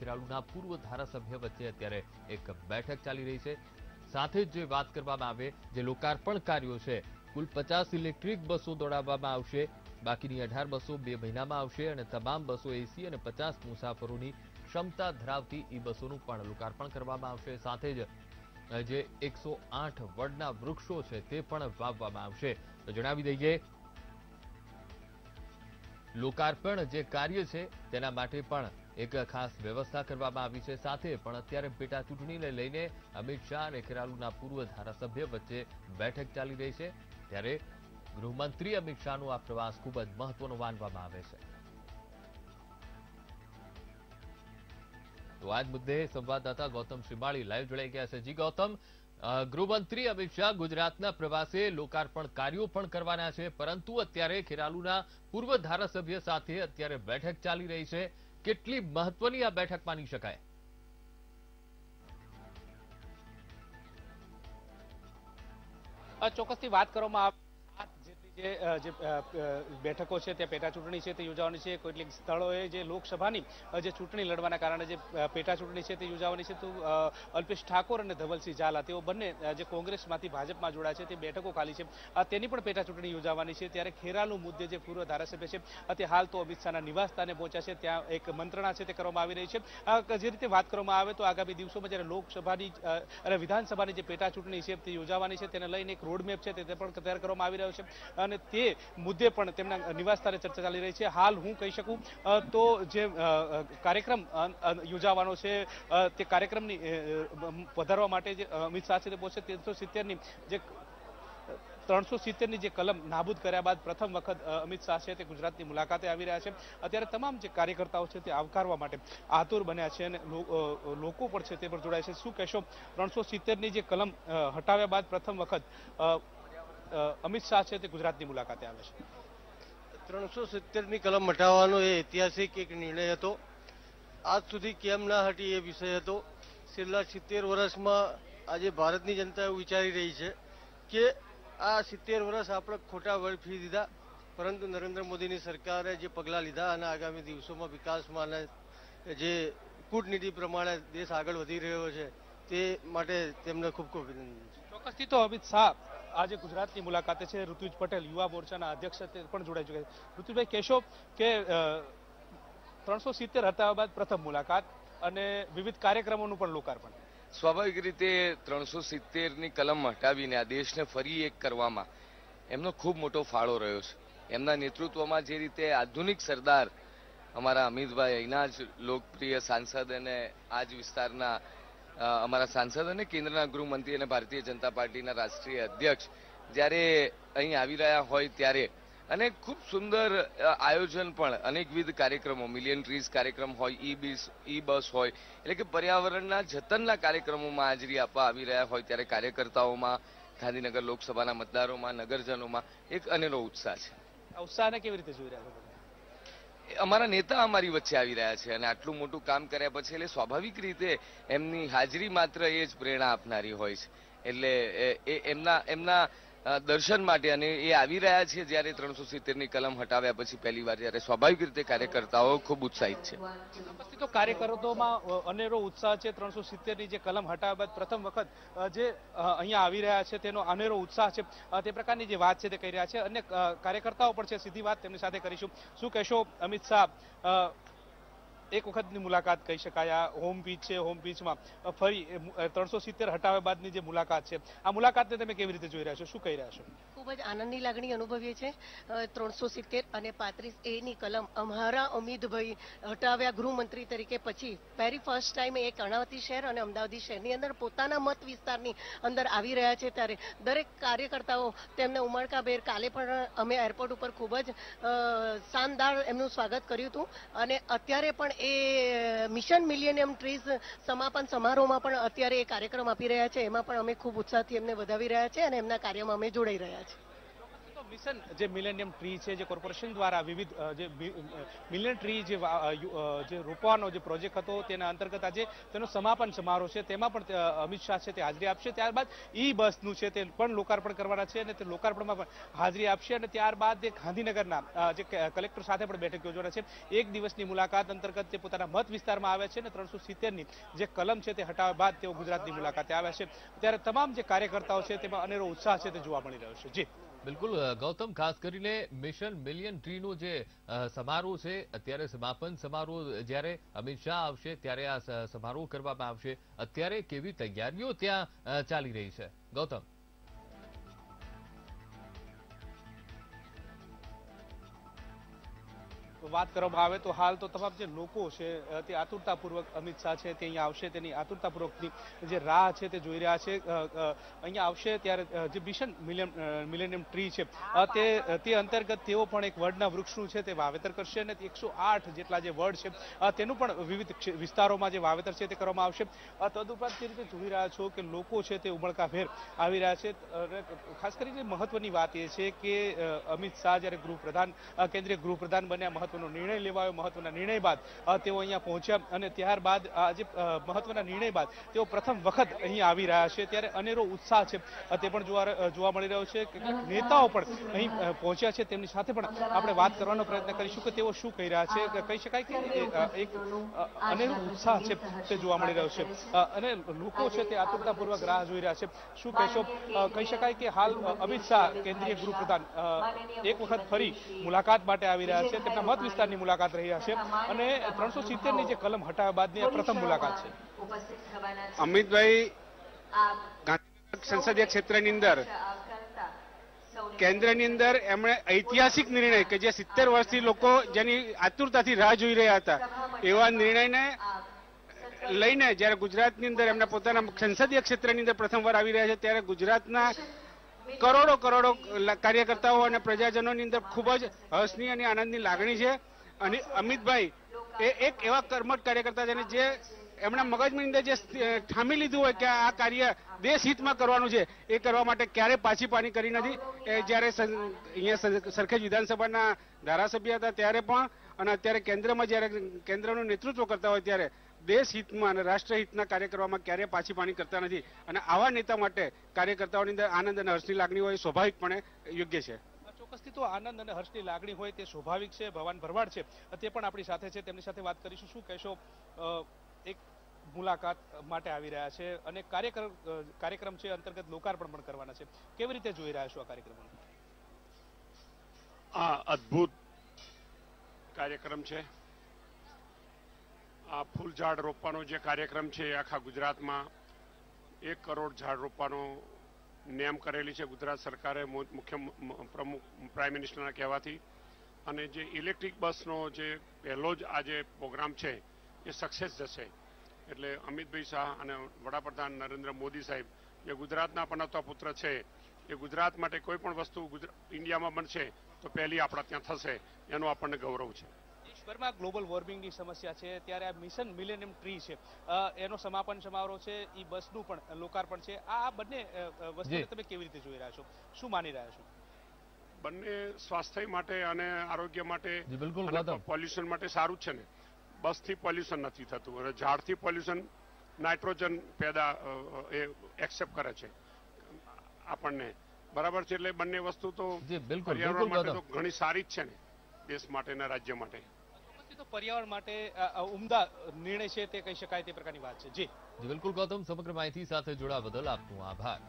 ખેરાલુના પૂર્વ ધારાસભ્ય વચ્ચે અત્યારે એક બેઠક ચાલી રહી છે સાથે જે વાત કરવામાં આવે જે લોકાર્પણ કાર્યો છે કુલ પચાસ ઇલેક્ટ્રિક બસો દોડાવવામાં આવશે બાકીની અઢાર બસો બે મહિનામાં આવશે અને તમામ બસો એસી અને પચાસ મુસાફરોની ક્ષમતા ધરાવતી ઈ બસોનું પણ લોકાર્પણ કરવામાં આવશે સાથે જ જે એકસો આઠ વડના વૃક્ષો છે તે પણ વાવવામાં આવશે તો જણાવી દઈએ લોકાર્પણ જે કાર્ય છે તેના માટે પણ એક ખાસ વ્યવસ્થા કરવામાં આવી છે સાથે પણ અત્યારે પેટા ચૂંટણીને લઈને અમિત શાહ અને ખેરાલુના પૂર્વ ધારાસભ્ય વચ્ચે બેઠક ચાલી રહી છે ત્યારે ગૃહમંત્રી અમિત શાહનો આ પ્રવાસ ખૂબ જ મહત્વનો માનવામાં આવે છે તો આ મુદ્દે સંવાદદાતા ગૌતમ શ્રીમાળી લાઈવ જોડાઈ ગયા છે જી ગૌતમ ગૃહમંત્રી અમિત શાહ ગુજરાતના પ્રવાસે લોકાર્પણ કાર્યો પણ કરવાના છે પરંતુ અત્યારે ખેરાલુના પૂર્વ ધારાસભ્ય સાથે અત્યારે બેઠક ચાલી રહી છે કેટલી મહત્વની આ બેઠક માની શકાય આ ચોક્કસથી વાત કરવામાં આવે કે જે બેઠકો છે ત્યાં પેટા ચૂંટણી છે તે યોજાવાની છે કેટલીક સ્થળોએ જે લોકસભાની જે ચૂંટણી લડવાના કારણે જે પેટા ચૂંટણી છે તે યોજાવાની છે તો અલ્પેશ ઠાકોર અને ધવલસિંહ ઝાલા તેઓ બંને જે કોંગ્રેસમાંથી ભાજપમાં જોડાયા છે તે બેઠકો ખાલી છે તેની પણ પેટા ચૂંટણી યોજાવાની છે ત્યારે ખેરાલુ મુદ્દે જે પૂર્વ ધારાસભ્ય છે તે હાલ તો અમિત શાહના નિવાસસ્થાને પહોંચ્યા છે ત્યાં એક મંત્રણા છે તે કરવામાં આવી રહી છે જે રીતે વાત કરવામાં આવે તો આગામી દિવસોમાં જ્યારે લોકસભાની અને વિધાનસભાની જે પેટા ચૂંટણી છે તે યોજાવાની છે તેને લઈને એક રોડમેપ છે તે પણ તૈયાર કરવામાં આવી રહ્યો છે અને તે મુદ્દે પણ તેમના નિવાસસ્થાને ચર્ચા ચાલી રહી છે હાલ હું કહી શકું તો જે કાર્યક્રમ યોજાવાનો છે તે કાર્યક્રમની વધારવા માટે જે અમિત શાહ છે તે પહોંચે ત્રણસો સિત્તેરની જે ત્રણસો સિત્તેરની જે કલમ નાબૂદ કર્યા બાદ પ્રથમ વખત અમિત શાહ છે તે ગુજરાતની મુલાકાતે આવી રહ્યા છે અત્યારે તમામ જે કાર્યકર્તાઓ છે તે આવકારવા માટે આતુર બન્યા છે અને લોકો પણ છે તે પણ જોડાય છે શું કહેશો ત્રણસો સિત્તેરની જે કલમ હટાવ્યા બાદ પ્રથમ વખત અમિત શાહ છે તે ગુજરાતની મુલાકાતે આવે છે ત્રણસો સિત્તેરની કલમ હટાવવાનો એ ઐતિહાસિક એક નિર્ણય હતો આજ સુધી કેમ ના હટી એ વિષય હતો છેલ્લા સિત્તેર વર્ષમાં આજે ભારતની જનતા એવું વિચારી રહી છે કે આ સિત્તેર વર્ષ આપણે ખોટા ફી દીધા પરંતુ નરેન્દ્ર મોદીની સરકારે જે પગલાં લીધા અને આગામી દિવસોમાં વિકાસમાં અને જે કૂટનીતિ પ્રમાણે દેશ આગળ વધી રહ્યો છે તે માટે તેમને ખૂબ ખૂબ અભિનંદન ચોક્કસથી તો અમિત શાહ આજે ગુજરાતની મુલાકાતે છે ઋતુજ પટેલ યુવા મોરચાના અધ્યક્ષ પણ જોડાઈ ચૂક્યા છે ઋતુજભાઈ કહેશો કે ત્રણસો સિત્તેર હતા બાદ પ્રથમ મુલાકાત અને વિવિધ કાર્યક્રમોનું પણ લોકાર્પણ સ્વાભાવિક રીતે ત્રણસો સિત્તેરની કલમ હટાવીને આ દેશને ફરી એક કરવામાં એમનો ખૂબ મોટો ફાળો રહ્યો છે એમના નેતૃત્વમાં જે રીતે આધુનિક સરદાર અમારા અમિતભાઈ અહીંના જ લોકપ્રિય સાંસદ અને આ જ વિસ્તારના અમારા સાંસદ અને કેન્દ્રના ગૃહમંત્રી અને ભારતીય જનતા પાર્ટીના રાષ્ટ્રીય અધ્યક્ષ જ્યારે અહીં આવી રહ્યા હોય ત્યારે અને ખૂબ સુંદર આયોજન પણ અનેકવિધ કાર્યક્રમો મિલિયન ટ્રીઝ કાર્યક્રમ હોય ઈ બીસ ઈ બસ હોય એટલે કે પર્યાવરણના જતનના કાર્યક્રમોમાં હાજરી આપવા આવી રહ્યા હોય ત્યારે કાર્યકર્તાઓમાં ગાંધીનગર લોકસભાના મતદારોમાં નગરજનોમાં એક અનેરો ઉત્સાહ છે આ ઉત્સાહને કેવી રીતે જોઈ રહ્યા છો અમારા નેતા અમારી વચ્ચે આવી રહ્યા છે અને આટલું મોટું કામ કર્યા પછી એટલે સ્વાભાવિક રીતે એમની હાજરી માત્ર એ જ પ્રેરણા આપનારી હોય છે એટલે એમના એમના દર્શન માટે અને એ આવી રહ્યા છે જ્યારે ત્રણસો સિત્તેર ની કલમ હટાવ્યા પછી પહેલી વાર જયારે સ્વાભાવિક રીતે કાર્યકર્તાઓ ખૂબ ઉત્સાહિત છે તો કાર્યકરોમાં અનેરો ઉત્સાહ છે ત્રણસો સિત્તેર ની જે કલમ હટાવ્યા બાદ પ્રથમ વખત જે અહીંયા આવી રહ્યા છે તેનો અનેરો ઉત્સાહ છે તે પ્રકારની જે વાત છે તે કહી રહ્યા છે અને કાર્યકર્તાઓ પણ છે સીધી વાત તેમની સાથે કરીશું શું કહેશો અમિત શાહ એક વખતની મુલાકાત કહી શકાય આ હોમ બીચ છે હોમ બીચમાં ફરી ત્રણસો સિત્તેર હટાવ્યા બાદની જે મુલાકાત છે આ મુલાકાતને તમે કેવી રીતે જોઈ રહ્યા છો શું કહી રહ્યા છો ખૂબ જ આનંદની લાગણી અનુભવીએ છે ત્રણસો સિત્તેર અને પાંત્રીસ એની કલમ અમારા અમિતભાઈ હટાવ્યા ગૃહમંત્રી તરીકે પછી વેરી ફર્સ્ટ ટાઈમ એક અણાવતી શહેર અને અમદાવાદી શહેરની અંદર પોતાના મત વિસ્તારની અંદર આવી રહ્યા છે ત્યારે દરેક કાર્યકર્તાઓ તેમને ઉમળકાભેર કાલે પણ અમે એરપોર્ટ ઉપર ખૂબ જ શાનદાર એમનું સ્વાગત કર્યું હતું અને અત્યારે પણ એ મિશન મિલિયનિયમ ટ્રીઝ સમાપન સમારોહમાં પણ અત્યારે એ કાર્યક્રમ આપી રહ્યા છે એમાં પણ અમે ખૂબ ઉત્સાહથી એમને વધાવી રહ્યા છે અને એમના કાર્યમાં અમે જોડાઈ રહ્યા છીએ મિશન જે મિલેનિયમ ટ્રી છે જે કોર્પોરેશન દ્વારા વિવિધ જે મિલિયન ટ્રી જે રોપવાનો જે પ્રોજેક્ટ હતો તેના અંતર્ગત આજે તેનો સમાપન સમારોહ છે તેમાં પણ અમિત શાહ છે તે હાજરી આપશે ત્યારબાદ ઈ બસનું છે તે પણ લોકાર્પણ કરવાના છે અને તે લોકાર્પણમાં પણ હાજરી આપશે અને ત્યારબાદ તે ગાંધીનગરના જે કલેક્ટર સાથે પણ બેઠક યોજવાના છે એક દિવસની મુલાકાત અંતર્ગત તે પોતાના મત વિસ્તારમાં આવ્યા છે અને ત્રણસો સિત્તેરની જે કલમ છે તે હટાવ્યા બાદ તેઓ ગુજરાતની મુલાકાતે આવ્યા છે ત્યારે તમામ જે કાર્યકર્તાઓ છે તેમાં અનેરો ઉત્સાહ છે તે જોવા મળી રહ્યો છે જી બિલકુલ ગૌતમ ખાસ કરીને મિશન મિલિયન ટ્રીનો જે સમારોહ છે અત્યારે સમાપન સમારોહ જ્યારે અમિત શાહ આવશે ત્યારે આ સમારોહ કરવામાં આવશે અત્યારે કેવી તૈયારીઓ ત્યાં ચાલી રહી છે ગૌતમ વાત કરવામાં આવે તો હાલ તો તમામ જે લોકો છે તે આતુરતાપૂર્વક અમિત શાહ છે તે અહીંયા આવશે તેની આતુરતાપૂર્વકની જે રાહ છે તે જોઈ રહ્યા છે અહીંયા આવશે ત્યારે જે મિશન મિલેનિયમ ટ્રી છે તે તે અંતર્ગત તેઓ પણ એક વડના વૃક્ષનું છે તે વાવેતર કરશે અને એકસો આઠ જેટલા જે વડ છે તેનું પણ વિવિધ વિસ્તારોમાં જે વાવેતર છે તે કરવામાં આવશે તદુપરાંત જે રીતે જોઈ રહ્યા છો કે લોકો છે તે ઉમળકાભેર આવી રહ્યા છે ખાસ કરીને મહત્વની વાત એ છે કે અમિત શાહ જ્યારે ગૃહપ્રધાન કેન્દ્રીય ગૃહપ્રધાન બન્યા મહત્વ મહત્વનો નિર્ણય લેવાયો મહત્વના નિર્ણય બાદ તેઓ અહીંયા પહોંચ્યા અને ત્યારબાદ આજે મહત્વના નિર્ણય બાદ તેઓ પ્રથમ વખત અહીં આવી રહ્યા છે ત્યારે અનેરો ઉત્સાહ છે તે પણ જોવા મળી રહ્યો છે નેતાઓ પણ અહીં પહોંચ્યા છે તેમની સાથે પણ આપણે વાત કરવાનો પ્રયત્ન કરીશું કે તેઓ શું કહી રહ્યા છે કહી શકાય કે એક અનેરો ઉત્સાહ છે તે જોવા મળી રહ્યો છે અને લોકો છે તે આતુરતાપૂર્વક રાહ જોઈ રહ્યા છે શું કહેશો કહી શકાય કે હાલ અમિત શાહ કેન્દ્રીય ગૃહપ્રધાન એક વખત ફરી મુલાકાત માટે આવી રહ્યા છે તેમના મત વિસ્તારની મુલાકાત રહી હશે અને ત્રણસો સિત્તેરની જે કલમ હટાવ્યા બાદની પ્રથમ મુલાકાત છે અમિતભાઈ ગાંધીનગર સંસદીય ક્ષેત્રની અંદર કેન્દ્રની અંદર એમણે ઐતિહાસિક નિર્ણય કે જે સિત્તેર વર્ષથી લોકો જેની આતુરતાથી રાહ જોઈ રહ્યા હતા એવા નિર્ણયને લઈને જ્યારે ગુજરાતની અંદર એમના પોતાના સંસદીય ક્ષેત્રની અંદર પ્રથમવાર આવી રહ્યા છે ત્યારે ગુજરાતના કરોડો કરોડો કાર્યકર્તાઓ અને પ્રજાજનોની અંદર ખૂબ જ હર્ષની અને આનંદની લાગણી છે અને અમિતભાઈ એ એક એવા કર્મઠ કાર્યકર્તા છે જે એમના મગજની અંદર જે ઠામી લીધું હોય કે આ કાર્ય દેશ હિતમાં કરવાનું છે એ કરવા માટે ક્યારે પાછી પાણી કરી નથી એ જ્યારે અહીંયા સરખેજ વિધાનસભાના ધારાસભ્ય હતા ત્યારે પણ અને અત્યારે કેન્દ્રમાં જ્યારે કેન્દ્રનું નેતૃત્વ કરતા હોય ત્યારે દેશ હિતમાં અને રાષ્ટ્રહિતના હિતના કાર્યક્રમમાં ક્યારેય પાછી પાણી કરતા નથી અને આવા નેતા માટે કાર્યકર્તાઓની અંદર આનંદ અને હર્ષની લાગણી હોય સ્વાભાવિકપણે યોગ્ય છે ચોક્કસથી તો આનંદ અને હર્ષની લાગણી હોય તે સ્વાભાવિક છે ભવાન ભરવાડ છે તે પણ આપણી સાથે છે તેમની સાથે વાત કરીશું શું કહેશો એક મુલાકાત માટે આવી રહ્યા છે અને કાર્યક્રમ કાર્યક્રમ છે અંતર્ગત લોકાર્પણ પણ કરવાના છે કેવી રીતે જોઈ રહ્યા છો આ કાર્યક્રમ આ અદ્ભુત કાર્યક્રમ છે આ ફૂલ ઝાડ રોપવાનો જે કાર્યક્રમ છે આખા ગુજરાતમાં એક કરોડ ઝાડ રોપવાનો નેમ કરેલી છે ગુજરાત સરકારે મુખ્ય પ્રમુખ પ્રાઇમ મિનિસ્ટરના કહેવાથી અને જે ઇલેક્ટ્રિક બસનો જે પહેલો જ આ જે પ્રોગ્રામ છે એ સક્સેસ જશે એટલે અમિતભાઈ શાહ અને વડાપ્રધાન નરેન્દ્ર મોદી સાહેબ જે ગુજરાતના પનવતા પુત્ર છે એ ગુજરાત માટે કોઈ પણ વસ્તુ ઇન્ડિયામાં બનશે તો પહેલી આપણા ત્યાં થશે એનું આપણને ગૌરવ છે દેશભરમાં ગ્લોબલ વોર્મિંગની સમસ્યા છે ત્યારે આ મિશન મિલેનિયમ ટ્રી છે એનો સમાપન સમારોહ છે એ બસનું પણ લોકાર્પણ છે આ બંને વસ્તુને તમે કેવી રીતે જોઈ રહ્યા છો શું માની રહ્યા છો બંને સ્વાસ્થ્ય માટે અને આરોગ્ય માટે પોલ્યુશન માટે સારું છે ને બસથી પોલ્યુશન નથી થતું અને ઝાડથી પોલ્યુશન નાઇટ્રોજન પેદા એ એક્સેપ્ટ કરે છે આપણને બરાબર છે એટલે બંને વસ્તુ તો પર્યાવરણ માટે તો ઘણી સારી જ છે ને દેશ માટે ને રાજ્ય માટે તો પર્યાવરણ માટે ઉમદા નિર્ણય છે તે કહી શકાય તે પ્રકારની વાત છે જી બિલકુલ ગૌતમ સમગ્ર માહિતી સાથે જોડા બદલ આપનું આભાર